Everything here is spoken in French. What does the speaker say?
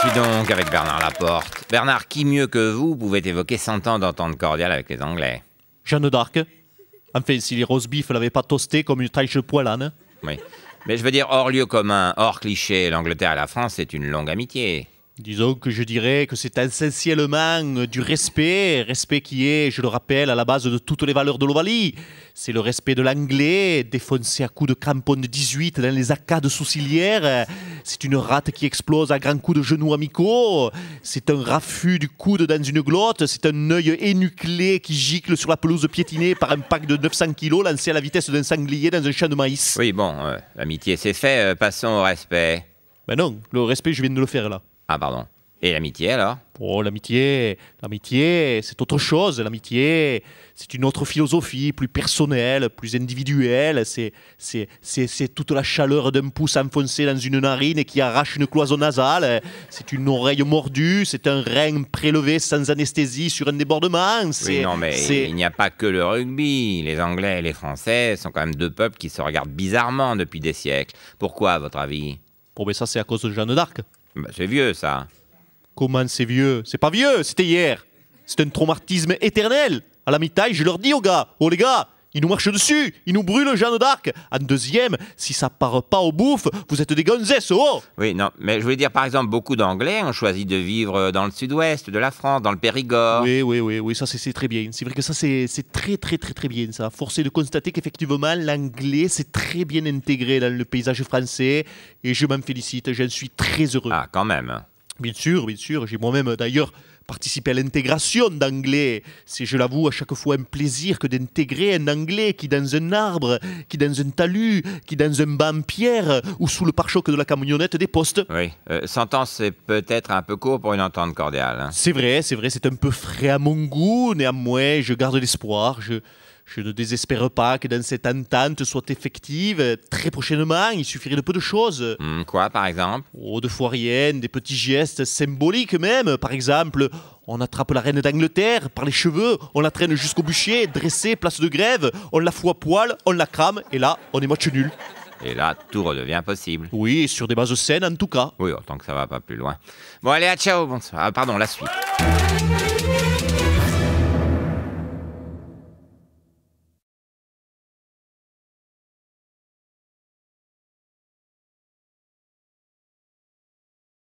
suis donc avec Bernard Laporte. Bernard, qui mieux que vous pouvait évoquer 100 ans d'entente cordiale avec les Anglais Jeanne d'Arc. Enfin, si les roast beef l'avaient pas toasté comme une taille de poilane. Hein. Oui. Mais je veux dire, hors lieu commun, hors cliché, l'Angleterre et la France, c'est une longue amitié. Disons que je dirais que c'est essentiellement du respect, respect qui est, je le rappelle, à la base de toutes les valeurs de l'Ovalie. C'est le respect de l'anglais, défoncé à coups de crampon de 18 dans les de sourcilières. C'est une rate qui explose à grands coups de genoux amicaux. C'est un raffut du coude dans une glotte. C'est un œil énuclé qui gicle sur la pelouse piétinée par un pack de 900 kilos lancé à la vitesse d'un sanglier dans un champ de maïs. Oui, bon, amitié euh, l'amitié c'est fait, euh, passons au respect. Ben non, le respect, je viens de le faire là. Ah, pardon. Et l'amitié alors Oh, l'amitié, l'amitié, c'est autre chose. L'amitié, c'est une autre philosophie, plus personnelle, plus individuelle. C'est, c'est, c'est, toute la chaleur d'un pouce enfoncé dans une narine et qui arrache une cloison nasale. C'est une oreille mordue, c'est un rein prélevé sans anesthésie sur un débordement. oui, non, mais il n'y a pas que le rugby. Les Anglais et les Français sont quand même deux peuples qui se regardent bizarrement depuis des siècles. Pourquoi, à votre avis Bon, oh, mais ça, c'est à cause de Jeanne d'Arc. Bah, c'est vieux, ça. Comment c'est vieux C'est pas vieux, c'était hier. C'est un traumatisme éternel. À la mi-taille, je leur dis aux gars, oh les gars, il nous marche dessus, il nous brûle Jeanne d'Arc. En deuxième, si ça part pas au bouffe, vous êtes des gonzesses, oh Oui, non, mais je voulais dire, par exemple, beaucoup d'Anglais ont choisi de vivre dans le sud-ouest de la France, dans le Périgord. Oui, oui, oui, oui ça c'est très bien. C'est vrai que ça c'est très, très, très, très bien, ça. Forcé de constater qu'effectivement, l'anglais s'est très bien intégré dans le paysage français, et je m'en félicite, j'en suis très heureux. Ah, quand même Bien sûr, bien sûr, j'ai moi-même d'ailleurs participer à l'intégration d'anglais. C'est, je l'avoue, à chaque fois un plaisir que d'intégrer un anglais qui dans un arbre, qui dans un talus, qui dans un banc pierre ou sous le pare-choc de la camionnette des postes. Oui, 100 euh, ans, c'est peut-être un peu court pour une entente cordiale. Hein. C'est vrai, c'est vrai, c'est un peu frais à mon goût. Néanmoins, je garde l'espoir. Je, je ne désespère pas que dans cette entente soit effective très prochainement. Il suffirait de peu de choses. Hmm, quoi, par exemple Oh, de fois des petits gestes symboliques même. Par exemple, on attrape la reine d'Angleterre par les cheveux, on la traîne jusqu'au bûcher, dressée, place de grève, on la fout à poil, on la crame, et là, on est match nul. Et là, tout redevient possible. Oui, sur des bases saines en tout cas. Oui, tant que ça va pas plus loin. Bon, allez, à ciao, bonsoir. Ah, pardon, la suite.